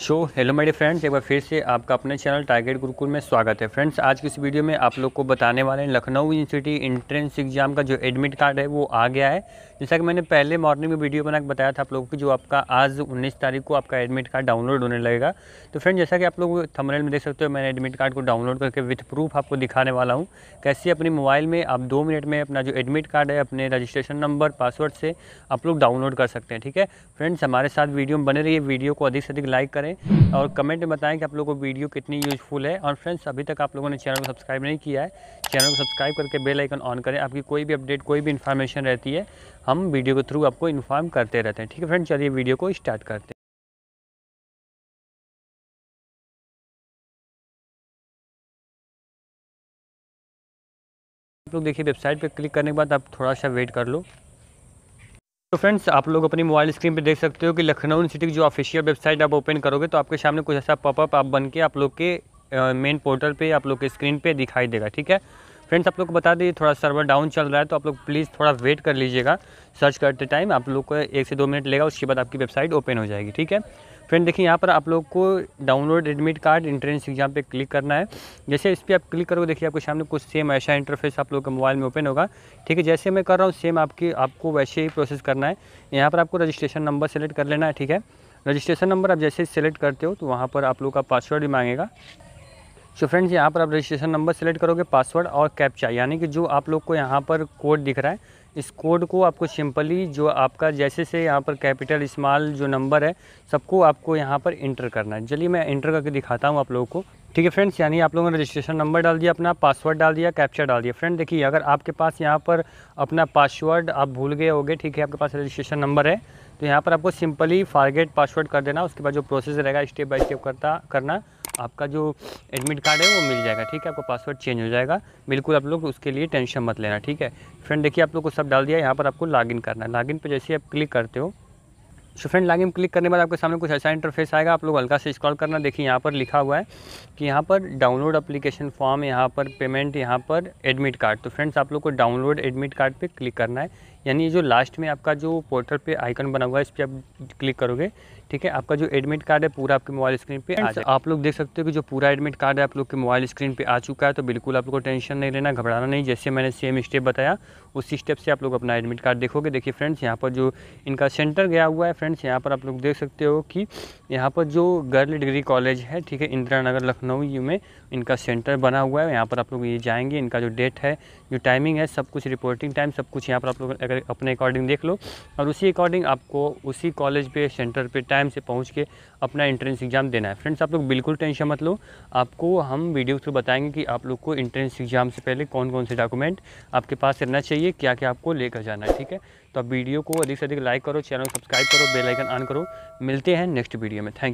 show hello मेरे friends एक बार फिर से आपका अपने चैनल टारगेट गुरुकुल में स्वागत है फ्रेंड्स आज की इस वीडियो में आप लोग को बताने वाले हैं लखनऊ यूनिवर्सिटी इंट्रेंस एग्ज़ाम का जो एडमिट कार्ड है वो आ गया है जैसा कि मैंने पहले मॉर्निंग में वीडियो बनाकर बताया था आप लोगों की जो आपका आज उन्नीस तारीख को आपका एडमिट कार्ड डाउनलोड होने लगेगा तो फ्रेंड जैसा कि आप लोग थमरेल में देख सकते हो मैंने एडमिट कार्ड को डाउनलोड करके विथ प्रूफ आपको दिखाने वाला हूँ कैसे अपने मोबाइल में आप दो मिनट में अपना जो एडमिट कार्ड है अपने रजिस्ट्रेशन नंबर पासवर्ड से आप लोग डाउनलोड कर सकते हैं ठीक है फ्रेंड्स हमारे साथ वीडियो में बने रही वीडियो को अधिक से अधिक लाइक करें और कमेंट में बताएं कि आप लोगों को वीडियो कितनी यूजफुल है और फ्रेंड्स अभी तक आप लोगों ने चैनल को सब्सक्राइब नहीं किया है चैनल को सब्सक्राइब करके बेल आइकन ऑन करें आपकी कोई भी अपडेट कोई भी इन्फॉर्मेशन रहती है हम वीडियो के थ्रू आपको इन्फॉर्म करते रहते हैं ठीक है फ्रेंड चलिए वीडियो को स्टार्ट करते हैं आप लोग देखिए वेबसाइट पर क्लिक करने के बाद आप थोड़ा सा वेट कर लो तो फ्रेंड्स आप लोग अपनी मोबाइल स्क्रीन पर देख सकते हो कि लखनऊ यूनिवर्सिटी की जो ऑफिशियल वेबसाइट आप ओपन करोगे तो आपके सामने कुछ ऐसा पॉपअप आप बन के आप लोग के मेन पोर्टल पे आप लोग के स्क्रीन पे दिखाई देगा ठीक है फ्रेंड्स आप लोग को बता दें थोड़ा सर्वर डाउन चल रहा है तो आप लोग प्लीज़ थोड़ा वेट कर लीजिएगा सर्च करते टाइम आप लोग को एक से दो मिनट लेगा उसके बाद आपकी वेबसाइट ओपन हो जाएगी ठीक है फ्रेंड देखिए यहाँ पर आप लोग को download admit card entrance exam पे क्लिक करना है जैसे इस पर आप क्लिक करोगे देखिए आपके सामने कुछ सेम ऐसा इंटरफेस आप लोग के मोबाइल में ओपन होगा ठीक है जैसे मैं कर रहा हूँ सेम आपकी आपको वैसे ही प्रोसेस करना है यहाँ पर आपको रजिस्ट्रेशन नंबर सेलेक्ट कर लेना है ठीक है रजिस्ट्रेशन नंबर आप जैसे सेलेक्ट करते हो तो वहाँ पर आप लोग का पासवर्ड भी मांगेगा सो फ्रेंड्स यहाँ पर आप रजिस्ट्रेशन नंबर सेलेक्ट करोगे पासवर्ड और कैप्चा यानी कि जो आप लोग को यहाँ पर कोड दिख रहा है इस कोड को आपको सिंपली जो आपका जैसे से यहाँ पर कैपिटल स्मॉल जो नंबर है सबको आपको यहाँ पर इंटर करना है चलिए मैं इंटर करके दिखाता हूँ आप लोगों को ठीक है फ्रेंड्स यानी आप लोगों ने रजिस्ट्रेशन नंबर डाल दिया अपना पासवर्ड डाल दिया कैप्चा डाल दिया फ्रेंड देखिए अगर आपके पास यहाँ पर अपना पासवर्ड आप भूल गए होगे ठीक है आपके पास रजिस्ट्रेशन नंबर है तो यहाँ पर आपको सिंपली फारगेट पासवर्ड कर देना उसके बाद जो प्रोसेस रहेगा स्टेप बाई स्टेप करता करना आपका जो एडमिट कार्ड है वो मिल जाएगा ठीक है आपका पासवर्ड चेंज हो जाएगा बिल्कुल आप लोग उसके लिए टेंशन मत लेना ठीक है फ्रेंड देखिए आप लोग को सब डाल दिया यहाँ पर आपको लॉगिन करना है लॉगिन पर जैसे आप क्लिक करते हो सो फ्रेंड लॉगिन क्लिक करने बाद आपके सामने कुछ ऐसा इंटरफेस आएगा आप लोग हल्का से स्क्रॉल करना देखिए यहाँ पर लिखा हुआ है कि यहाँ पर डाउनलोड एप्लीकेशन फॉर्म यहाँ पर पेमेंट यहाँ पर एडमिट कार्ड तो फ्रेंड्स आप लोग को डाउनलोड एडमिट कार्ड पे क्लिक करना है यानी जो लास्ट में आपका जो पोर्टल पर आइकन बना हुआ है इस पर आप क्लिक करोगे ठीक है आपका जो एडमिट कार्ड है पूरा आपके मोबाइल स्क्रीन पे आ जाए आप लोग देख सकते हो कि जो पूरा एडमिट कार्ड है आप लोग के मोबाइल स्क्रीन पे आ चुका है तो बिल्कुल आप लोग को टेंशन नहीं लेना घबराना नहीं जैसे मैंने सेम स्टेप बताया उसी स्टेप से आप लोग अपना एडमिट कार्ड देखोगे देखिए फ्रेंड्स यहाँ पर जो इनका सेंटर गया हुआ है फ्रेंड्स यहाँ पर आप लोग देख सकते हो कि यहाँ पर जो गर्ल डिग्री कॉलेज है ठीक है इंदिरा नगर लखनऊ में इनका सेंटर बना हुआ है यहाँ पर आप लोग ये जाएंगे इनका जो डेट है जो टाइमिंग है सब कुछ रिपोर्टिंग टाइम सब कुछ यहाँ पर आप लोग अगर अपने अकॉर्डिंग देख लो और उसी अकॉर्डिंग आपको उसी कॉलेज पर सेंटर पर टाइम टाइम से पहुंच के अपना एंट्रेंस एग्ज़ाम देना है फ्रेंड्स आप लोग बिल्कुल टेंशन मत लो आपको हम वीडियो थ्रू बताएंगे कि आप लोग को एंट्रेंस एग्ज़ाम से पहले कौन कौन से डॉक्यूमेंट आपके पास रहना चाहिए क्या क्या आपको लेकर जाना है ठीक है तो आप वीडियो को अधिक से अधिक लाइक करो चैनल सब्सक्राइब करो बेलाइकन ऑन करो मिलते हैं नेक्स्ट वीडियो में थैंक यू